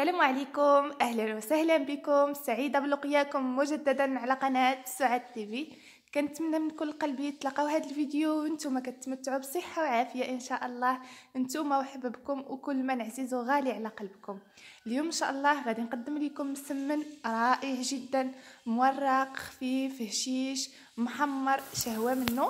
السلام عليكم اهلا وسهلا بكم سعيده بلقياكم مجددا على قناه سعاد تيفي كنتمنى من كل قلبي تلقاو هذا الفيديو وانتم كتمتعوا بصحه وعافيه ان شاء الله انتم وحبابكم وكل من عزيز وغالي على قلبكم اليوم ان شاء الله غادي نقدم لكم مسمن رائع جدا مورق خفيف هشيش محمر شهوه منه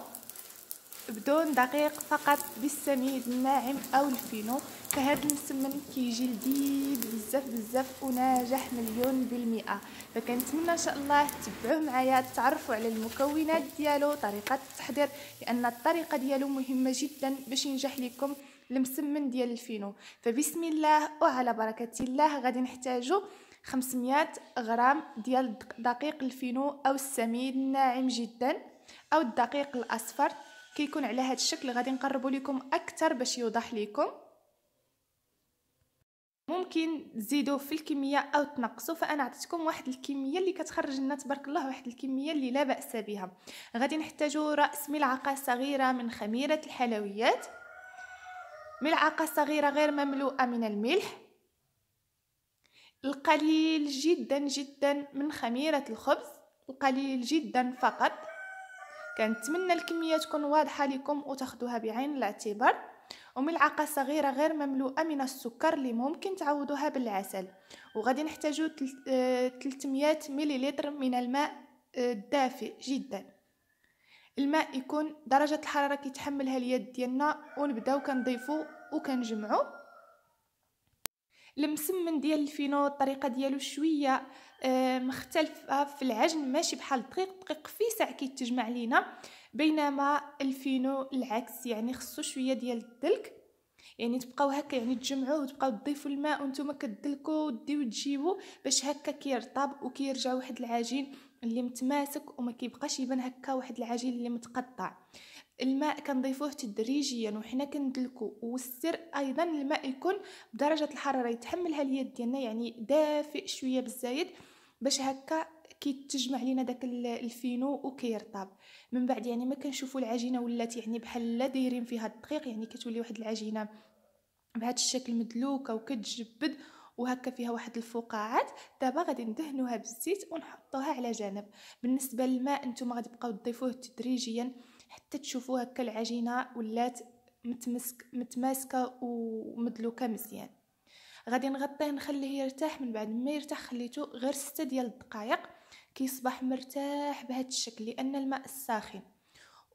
بدون دقيق فقط بالسميد الناعم او الفينو فهاد المسمن كيجي لذيذ بزاف بزاف وناجح مليون بالمئة فكنتمنى ان شاء الله تتبعوه معايا تعرفوا على المكونات ديالو طريقة التحضير لان الطريقة ديالو مهمة جدا باش ينجح لكم المسمن ديال الفينو فبسم الله وعلى بركة الله غادي نحتاجو 500 غرام ديال دقيق الفينو او السميد الناعم جدا او الدقيق الاصفر كيكون على هذا الشكل غادي نقربو لكم اكثر باش يوضح لكم ممكن تزيدوا في الكميه او تنقصوا فانا عطيتكم واحد الكميه اللي كتخرج لنا تبارك الله واحد الكميه اللي لا باس بها غادي نحتاجوا راس ملعقه صغيره من خميره الحلويات ملعقه صغيره غير مملوءه من الملح القليل جدا جدا من خميره الخبز القليل جدا فقط كنتمنى الكميه تكون واضحه لكم وتاخذوها بعين الاعتبار وملعقه صغيره غير مملوءه من السكر اللي ممكن تعوضوها بالعسل وغادي نحتاجو 300 آه، مليلتر من الماء الدافئ آه، جدا الماء يكون درجه الحراره كيتحملها اليد ديالنا ونبداو كنضيفو وكنجمعو المسمن ديال الفينو الطريقه ديالو شويه آه، مختلفه في العجن ماشي بحال الدقيق الدقيق ساعة كيتجمع لينا بينما الفينو العكس يعني خصو شويه ديال الدلك يعني تبقاو هكا يعني تجمعوه وتبقاو تضيفوا الماء وانتم كدلكوا وديو تجيبوا باش هكا كيرطب وكيرجع واحد العجين اللي متماسك وما كيبقاش يبان هكا واحد العجين اللي متقطع الماء كنضيفوه تدريجيا وحنا كندلكو والسر ايضا الماء يكون بدرجه الحراره يتحملها اليد ديالنا يعني دافئ شويه بالزايد باش هكا كيتجمع لينا داك الفينو وكيرطب من بعد يعني ما كنشوفوا العجينه ولات يعني بحال لا دايرين فيها الدقيق يعني كتولي واحد العجينه بهذا الشكل مدلوكه وكتجبد وهكا فيها واحد الفقاعات دابا غادي ندهنوها بالزيت ونحطوها على جنب بالنسبه للماء نتوما غادي تبقاو تضيفوه تدريجيا حتى تشوفوا هكا العجينه ولات متمسك متماسكه ومدلوكه مزيان غادي نغطيه نخليه يرتاح من بعد ما يرتاح خليته غير ستة ديال الدقائق كيصبح مرتاح بهذا الشكل لان الماء الساخن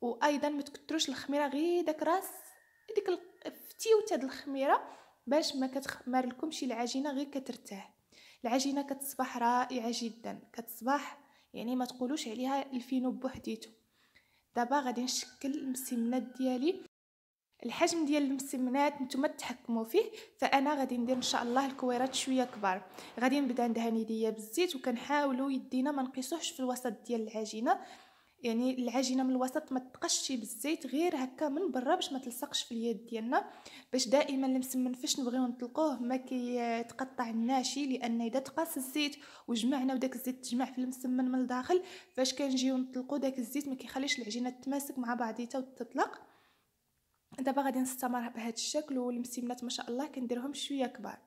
وايضا ما تكثروش الخميره غير داك راس ديك فتيوت هاد الخميره باش ما كتخمر شي العجينه غير كترتاح العجينه كتصبح رائعه جدا كتصبح يعني ما تقولوش عليها الفينو بوحديتو دابا غادي نشكل المسمنات ديالي الحجم ديال المسمنات نتوما تحكموا فيه فانا غادي ندير ان شاء الله الكويرات شويه كبار غادي نبدا ندهن يديا بالزيت وكنحاولوا يدينا ما نقيسوهش في الوسط ديال العجينه يعني العجينه من الوسط ما تقشي بالزيت غير هكا من برا باش ما تلصقش في اليد ديالنا باش دائما المسمن فاش نبغيو نطلقوه ما كيتقطع الناشي لان اذا تقاس الزيت وجمعنا وداك الزيت تجمع في المسمن من الداخل فاش كنجيو نطلقو داك الزيت ما كيخليش العجينه تتماسك مع بعضيتها وتطلق دابا غادي نستمر بهذا الشكل والمسيمنات ما شاء الله كنديرهم شويه كبار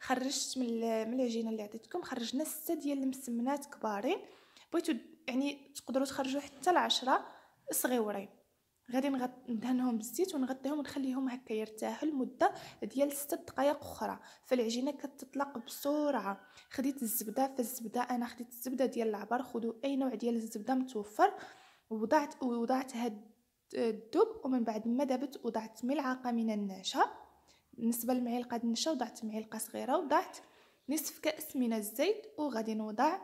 خرجت من من العجينه اللي عطيتكم خرجنا سته ديال المسمنات كبارين بغيتو يعني تقدروا تخرجوا حتى العشرة صغيورين غادي ندهنهم بالزيت ونغطيهم ونخليهم هكا يرتاحوا لمده ديال 6 دقائق اخرى فالعجينه كتطلق بسرعه خديت الزبده فالزبده انا خديت الزبده ديال العبر خذوا اي نوع ديال الزبده متوفر ووضعت ووضعت هاد الدب ومن بعد ما دابت وضعت ملعقه من النشا بالنسبه لمعلقه النشا وضعت معلقه صغيره وضعت نصف كاس من الزيت وغادي نوضع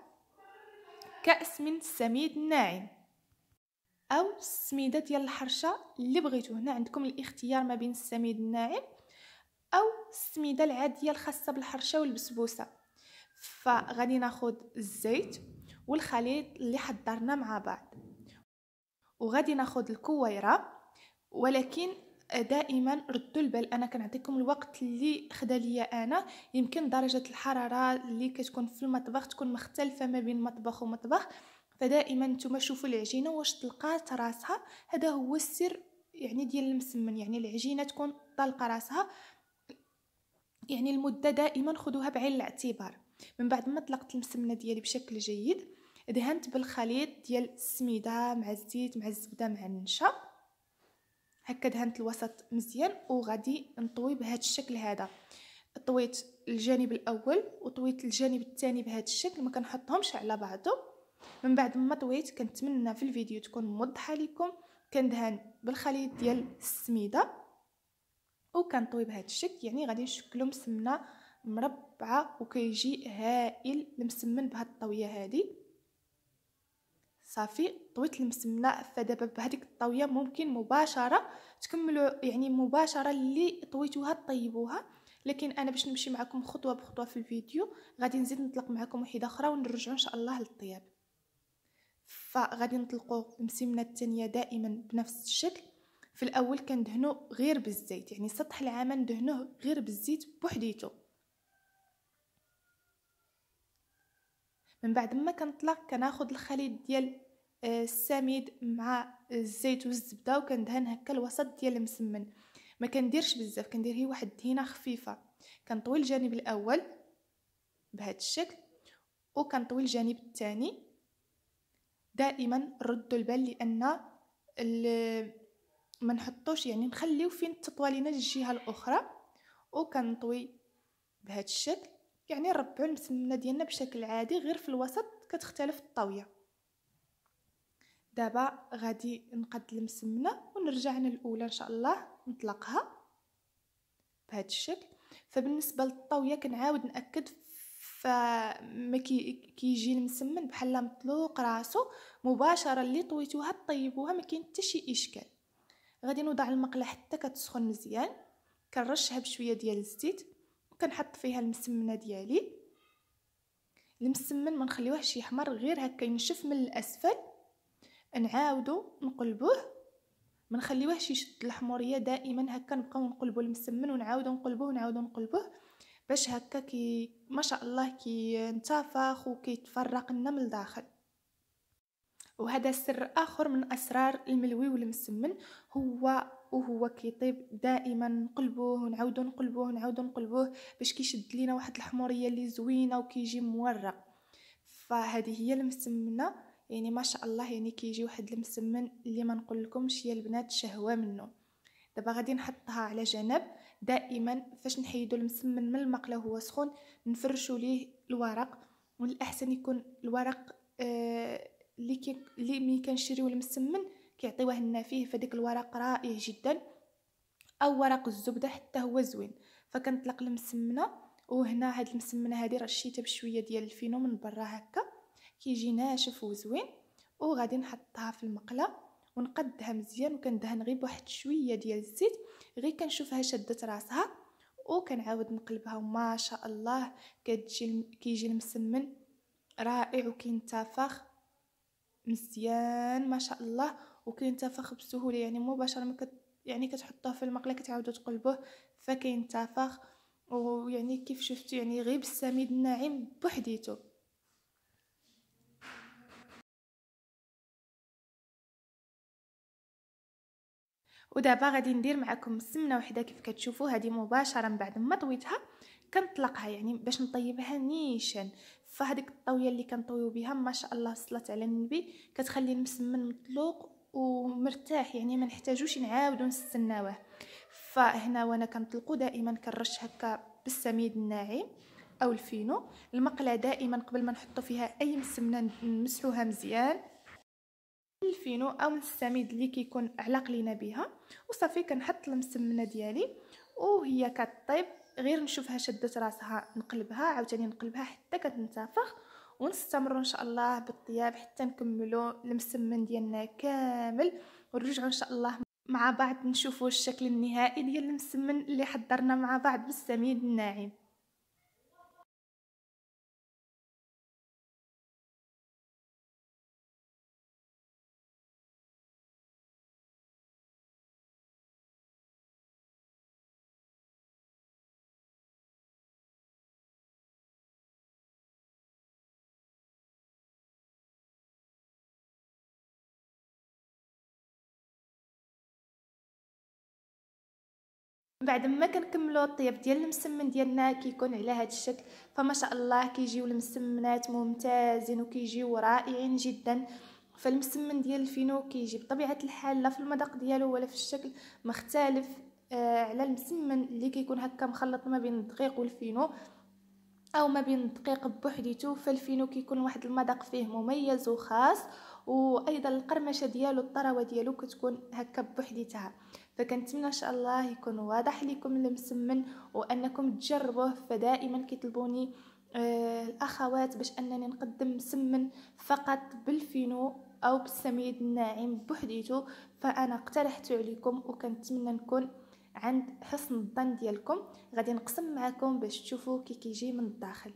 كاس من السميد الناعم او السميده ديال الحرشه اللي بغيتو هنا عندكم الاختيار ما بين السميد الناعم او السميده العاديه الخاصه بالحرشه والبسبوسه فغادي ناخذ الزيت والخليط اللي حضرنا مع بعض وغادي ناخد الكويره ولكن آه، دائما ردوا البال انا كنعطيكم الوقت اللي خدا ليا انا يمكن درجه الحراره اللي كتكون في المطبخ تكون مختلفه ما بين مطبخ ومطبخ فدائما نتوما شوفوا العجينه واش طلقات راسها هذا هو السر يعني ديال المسمن يعني العجينه تكون طالقه راسها يعني المده دائما خذوها بعين الاعتبار من بعد ما طلقت المسمنه ديالي بشكل جيد دهنت بالخليط ديال السميده مع الزيت مع الزبده مع النشا هكا دهنت الوسط مزيان وغادي نطوي بهذا الشكل هذا طويت الجانب الاول وطويت الجانب الثاني بهذا الشكل ما كنحطهمش على بعضه من بعد ما طويت كنتمنى في الفيديو تكون موضحه لكم كندهن بالخليط ديال السميده وكنطوي بهذا الشكل يعني غادي نشكلو مسمنه مربعه وكيجي هائل المسمن بهاد الطويه هذه صافي طويت المسمنه فدابا بهذيك الطاويه ممكن مباشره تكملوا يعني مباشره اللي طويتوها طيبوها لكن انا باش نمشي معكم خطوه بخطوه في الفيديو غادي نزيد نطلق معكم وحده اخرى ونرجع ان شاء الله للطياب فغادي نطلقوا المسمنه الثانيه دائما بنفس الشكل في الاول كندهنو غير بالزيت يعني سطح العامه ندهنوه غير بالزيت بوحديتو من بعد ما كنطلق كناخد الخليط ديال آه، السميد مع الزيت والزبده وكندهن هكا الوسط ديال المسمن ما كنديرش بزاف كندير هي واحد الدهينه خفيفه كنطوي الجانب الاول بهذا الشكل وكنطوي الجانب الثاني دائما ردوا البال لان ما نحطوش يعني نخليو فين تطوى لينا الجهه الاخرى وكنطوي بهذا الشكل يعني نربعو المسمنه ديالنا بشكل عادي غير في الوسط كتختلف الطاويه دابا غادي نقد المسمنه ونرجع انا الاولى ان شاء الله نطلقها بهذا الشكل فبالنسبه للطاويه كنعاود ناكد فما كيجي المسمن بحال مطلوق راسو مباشره اللي طويتوها طيبوها ما كاين حتى شي اشكال غادي نوضع المقله حتى كتسخن مزيان كنرشها بشويه ديال الزيت كنحط فيها المسمنه ديالي المسمن ما نخليوهش يحمر غير هكا ينشف من الاسفل نعاودو نقلبوه ما نخليوهش يشد الحموريه دائما هكا نبقاو نقلبو المسمن ونعاودو نقلبوه ونعاودو نقلبوه باش هكا كي ما شاء الله انتفخ وكيتفرق لنا من الداخل وهذا سر اخر من اسرار الملوي والمسمن هو وهو كيطيب دائما نقلبوه ونعاودو نقلبوه ونعاودو نقلبوه باش كيشد لينا واحد الحموريه اللي زوينه وكيجي مورق فهذه هي المسمنه يعني ما شاء الله يعني كيجي واحد المسمن اللي ما نقول لكمش يا البنات شهوه منه دابا غادي نحطها على جنب دائما فاش نحيدو المسمن من المقله وهو سخون نفرشو ليه الورق من الاحسن يكون الورق آه اللي كي اللي ملي كنشريو المسمن كيعطيوه لنا فيه فداك الورق رائع جدا او ورق الزبده حتى هو زوين فكنطلق المسمنه وهنا هاد المسمنه هادي رشيتها بشويه ديال الفينو من برا هكا كيجي ناشف وزوين وغادي نحطها في المقله ونقدها مزيان وكندهن غير بواحد شويه ديال الزيت غير كنشوفها شدت راسها وكنعاود نقلبها وما شاء الله كتجي كيجي المسمن رائع وكينتفخ مزيان ما شاء الله وكينتفخ بسهوله يعني مباشره ما كت يعني كتحطوه في المقله كتعاودوا تقلبوه فكينتفخ ويعني كيف شفتوا يعني غير بالسميد الناعم بوحديته ودابا غادي ندير معكم السمنه وحده كيف كتشوفوا هذه مباشره من بعد ما طويتها كنطلقها يعني باش نطيبها نيشان فهذيك الطويه اللي كنطويو بها ما شاء الله صلات على النبي كتخلي المسمن مطلوق ومرتاح يعني ما نحتاجوش نعاودو نستناوه فهنا وانا كنطلقو دائما كنرش هكا بالسميد الناعم او الفينو المقله دائما قبل ما نحطو فيها اي مسمنه نمسحوها مزيان الفينو او من السميد اللي كيكون علاق لينا بها وصافي كنحط المسمنه ديالي وهي كطيب غير نشوفها شدت راسها نقلبها عاوتاني نقلبها حتى كتنتفخ ونستمر ان شاء الله بالطياب حتى نكملوا المسمن ديالنا كامل ونرجعوا ان شاء الله مع بعض نشوفوا الشكل النهائي ديال المسمن اللي حضرنا مع بعض بالسميد الناعم بعد ما كنكملوا الطياب ديال المسمن ديالنا كيكون على هذا الشكل فما شاء الله كيجيو المسمنات ممتازين وكيجيو رائعين جدا فالمسمن ديال الفينو كيجي بطبيعه الحال لا في المذاق ديالو ولا في الشكل مختلف آه على المسمن اللي كيكون هكا مخلط ما بين الدقيق والفينو او ما بين الدقيق بوحديتو فالفينو كيكون واحد المذاق فيه مميز وخاص وايضا القرمشه ديالو الطراوه ديالو كتكون هكا بوحديتها فكنتمنى ان شاء الله يكون واضح لكم المسمن وانكم تجربوه فدائما كيطلبوني آه، الاخوات باش انني نقدم مسمن فقط بالفينو او بالسميد الناعم بوحديتو فانا اقترحته عليكم وكنتمنى نكون عند حسن الظن ديالكم غادي نقسم معكم باش تشوفوا كي كيجي من الداخل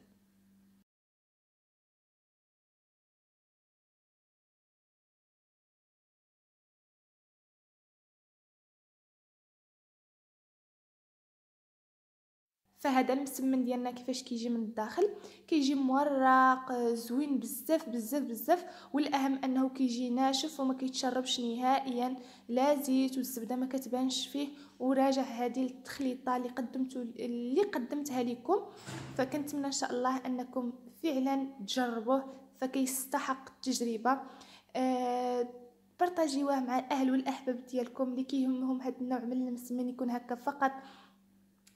فهذا المسمن ديالنا كيفاش كيجي من الداخل كيجي مورق آه، زوين بزاف بزاف بزاف والاهم انه كيجي ناشف وما كيتشربش نهائيا لا زيت والزبده ما كتبانش فيه وراجع هذه التخليطه اللي قدمتو اللي قدمتها لكم فكنتمنى ان شاء الله انكم فعلا تجربوه فكيستحق التجربه أه بارطاجيوه مع الاهل والاحباب ديالكم اللي كيهمهم هذا النوع من المسمن يكون هكا فقط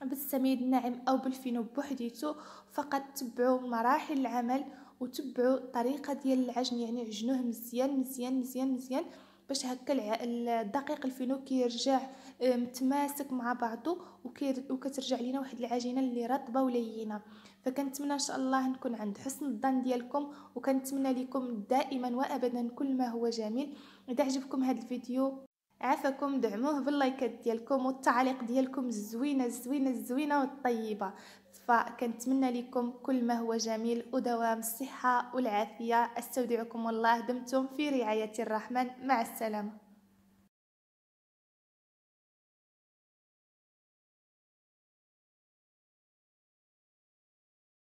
بالسميد الناعم أو بالفينو بوحديتو فقط تبعوا مراحل العمل وتبعوا الطريقة ديال العجن يعني عجنوه مزيان مزيان مزيان مزيان باش هكا الدقيق الفينو كيرجع آه، متماسك مع بعضو وكترجع لينا واحد العجينه اللي رطبه ولينه فكنتمنى ان شاء الله نكون عند حسن الظن ديالكم وكنتمنى لكم دائما وابدا كل ما هو جميل اذا عجبكم هذا الفيديو عافاكم دعموه باللايكات ديالكم والتعليق ديالكم الزوينه الزوينه الزوينه والطيبه فكنتمنى لكم كل ما هو جميل ودوام الصحه والعافيه استودعكم الله دمتم في رعايه الرحمن مع السلامه